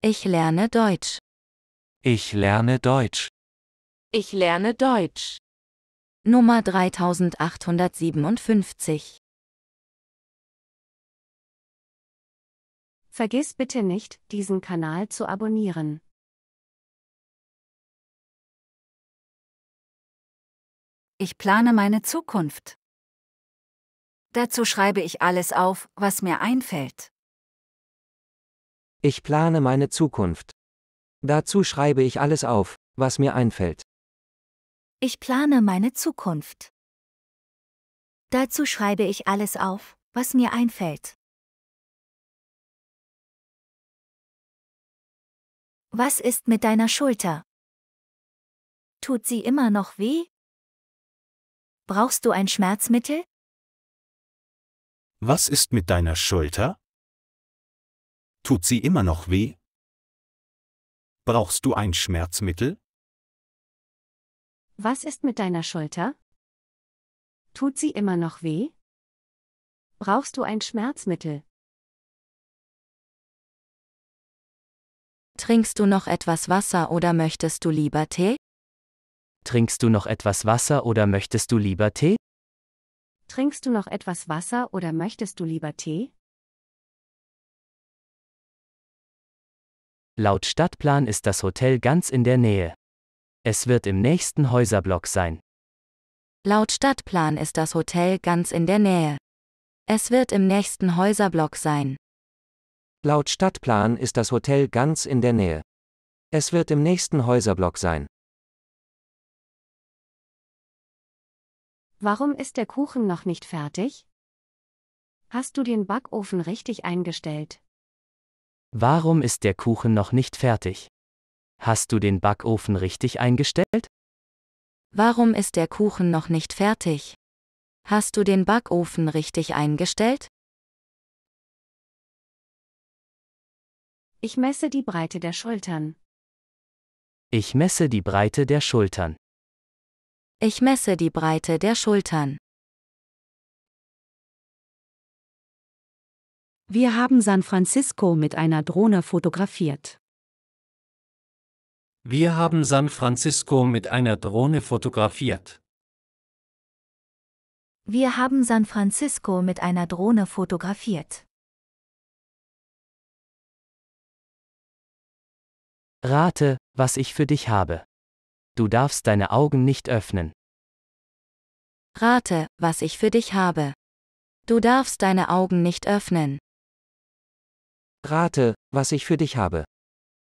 Ich lerne Deutsch. Ich lerne Deutsch. Ich lerne Deutsch. Nummer 3857. Vergiss bitte nicht, diesen Kanal zu abonnieren. Ich plane meine Zukunft. Dazu schreibe ich alles auf, was mir einfällt. Ich plane meine Zukunft. Dazu schreibe ich alles auf, was mir einfällt. Ich plane meine Zukunft. Dazu schreibe ich alles auf, was mir einfällt. Was ist mit deiner Schulter? Tut sie immer noch weh? Brauchst du ein Schmerzmittel? Was ist mit deiner Schulter? Tut sie immer noch weh? Brauchst du ein Schmerzmittel? Was ist mit deiner Schulter? Tut sie immer noch weh? Brauchst du ein Schmerzmittel? Trinkst du noch etwas Wasser oder möchtest du lieber Tee? Trinkst du noch etwas Wasser oder möchtest du lieber Tee? Trinkst du noch etwas Wasser oder möchtest du lieber Tee? Laut Stadtplan ist das Hotel ganz in der Nähe. Es wird im nächsten Häuserblock sein. Laut Stadtplan ist das Hotel ganz in der Nähe. Es wird im nächsten Häuserblock sein. Laut Stadtplan ist das Hotel ganz in der Nähe. Es wird im nächsten Häuserblock sein. Warum ist der Kuchen noch nicht fertig? Hast du den Backofen richtig eingestellt? Warum ist der Kuchen noch nicht fertig? Hast du den Backofen richtig eingestellt? Warum ist der Kuchen noch nicht fertig? Hast du den Backofen richtig eingestellt? Ich messe die Breite der Schultern. Ich messe die Breite der Schultern. Ich messe die Breite der Schultern. Wir haben San Francisco mit einer Drohne fotografiert. Wir haben San Francisco mit einer Drohne fotografiert. Wir haben San Francisco mit einer Drohne fotografiert. Rate, was ich für dich habe. Du darfst deine Augen nicht öffnen. Rate, was ich für dich habe. Du darfst deine Augen nicht öffnen. Rate, was ich für dich habe.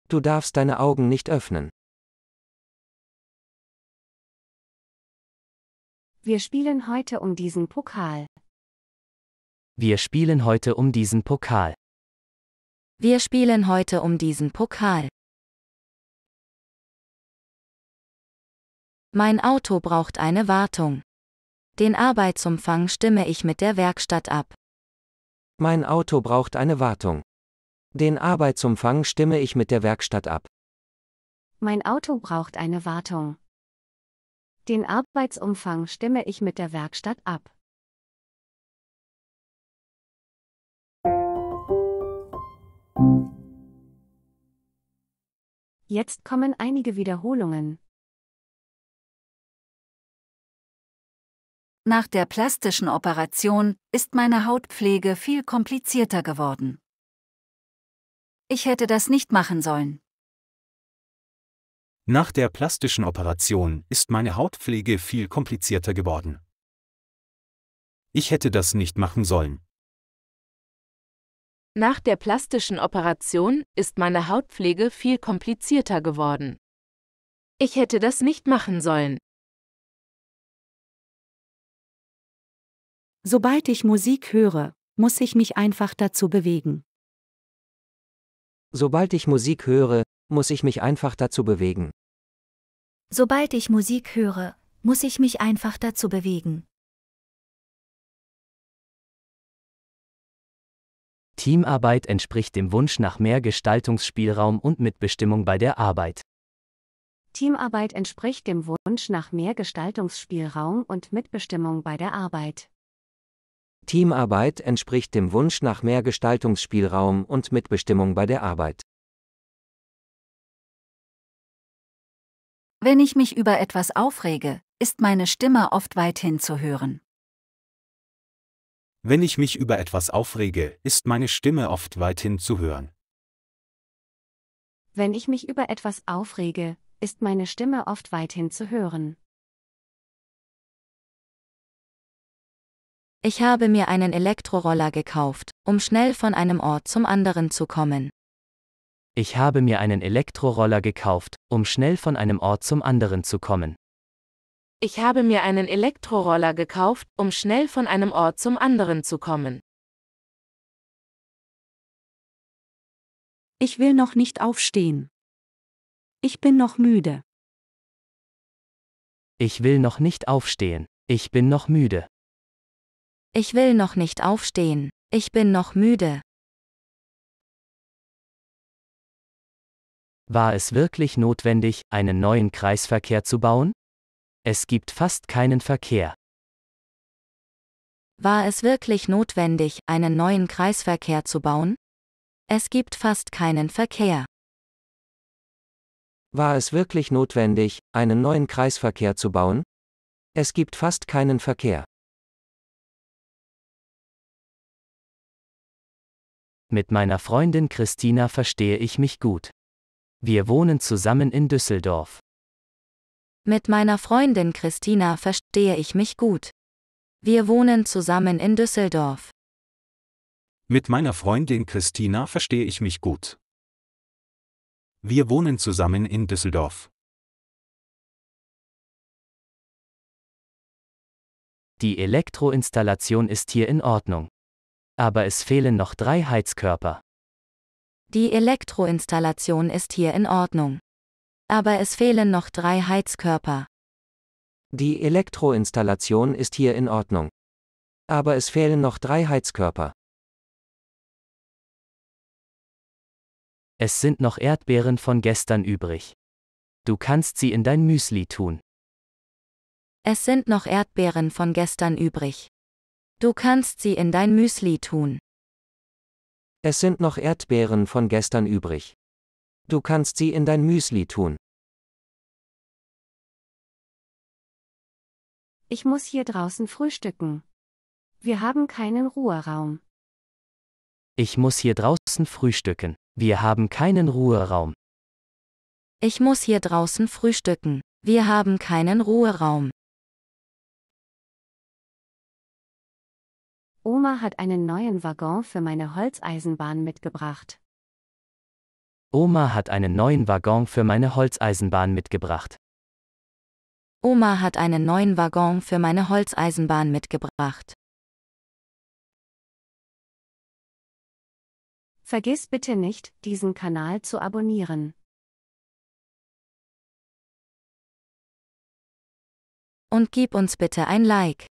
Du darfst deine Augen nicht öffnen. Wir spielen heute um diesen Pokal. Wir spielen heute um diesen Pokal. Wir spielen heute um diesen Pokal. Mein Auto braucht eine Wartung. Den Arbeitsumfang stimme ich mit der Werkstatt ab. Mein Auto braucht eine Wartung. Den Arbeitsumfang stimme ich mit der Werkstatt ab. Mein Auto braucht eine Wartung. Den Arbeitsumfang stimme ich mit der Werkstatt ab. Jetzt kommen einige Wiederholungen. Nach der plastischen Operation ist meine Hautpflege viel komplizierter geworden. Ich hätte das nicht machen sollen. Nach der plastischen Operation ist meine Hautpflege viel komplizierter geworden. Ich hätte das nicht machen sollen. Nach der plastischen Operation ist meine Hautpflege viel komplizierter geworden. Ich hätte das nicht machen sollen. Sobald ich Musik höre, muss ich mich einfach dazu bewegen. Sobald ich Musik höre, muss ich mich einfach dazu bewegen. Sobald ich Musik höre, muss ich mich einfach dazu bewegen. Teamarbeit entspricht dem Wunsch nach mehr Gestaltungsspielraum und Mitbestimmung bei der Arbeit. Teamarbeit entspricht dem Wunsch nach mehr Gestaltungsspielraum und Mitbestimmung bei der Arbeit. Teamarbeit entspricht dem Wunsch nach mehr Gestaltungsspielraum und Mitbestimmung bei der Arbeit. Wenn ich mich über etwas aufrege, ist meine Stimme oft weithin zu hören. Wenn ich mich über etwas aufrege, ist meine Stimme oft weithin zu hören. Wenn ich mich über etwas aufrege, ist meine Stimme oft weithin zu hören. Ich habe mir einen Elektroroller gekauft, um schnell von einem Ort zum anderen zu kommen. Ich habe mir einen Elektroroller gekauft, um schnell von einem Ort zum anderen zu kommen. Ich habe mir einen Elektroroller gekauft, um schnell von einem Ort zum anderen zu kommen. Ich will noch nicht aufstehen. Ich bin noch müde. Ich will noch nicht aufstehen. Ich bin noch müde. Ich will noch nicht aufstehen, ich bin noch müde. War es wirklich notwendig, einen neuen Kreisverkehr zu bauen? Es gibt fast keinen Verkehr. War es wirklich notwendig, einen neuen Kreisverkehr zu bauen? Es gibt fast keinen Verkehr. War es wirklich notwendig, einen neuen Kreisverkehr zu bauen? Es gibt fast keinen Verkehr. Mit meiner Freundin Christina verstehe ich mich gut. Wir wohnen zusammen in Düsseldorf. Mit meiner Freundin Christina verstehe ich mich gut. Wir wohnen zusammen in Düsseldorf. Mit meiner Freundin Christina verstehe ich mich gut. Wir wohnen zusammen in Düsseldorf. Die Elektroinstallation ist hier in Ordnung. Aber es fehlen noch drei Heizkörper. Die Elektroinstallation ist hier in Ordnung. Aber es fehlen noch drei Heizkörper. Die Elektroinstallation ist hier in Ordnung. Aber es fehlen noch drei Heizkörper. Es sind noch Erdbeeren von gestern übrig. Du kannst sie in dein Müsli tun. Es sind noch Erdbeeren von gestern übrig. Du kannst sie in dein Müsli tun. Es sind noch Erdbeeren von gestern übrig. Du kannst sie in dein Müsli tun. Ich muss hier draußen frühstücken. Wir haben keinen Ruheraum. Ich muss hier draußen frühstücken. Wir haben keinen Ruheraum. Ich muss hier draußen frühstücken. Wir haben keinen Ruheraum. Oma hat einen neuen Waggon für meine Holzeisenbahn mitgebracht. Oma hat einen neuen Waggon für meine Holzeisenbahn mitgebracht. Oma hat einen neuen Waggon für meine Holzeisenbahn mitgebracht. Vergiss bitte nicht, diesen Kanal zu abonnieren. Und gib uns bitte ein Like.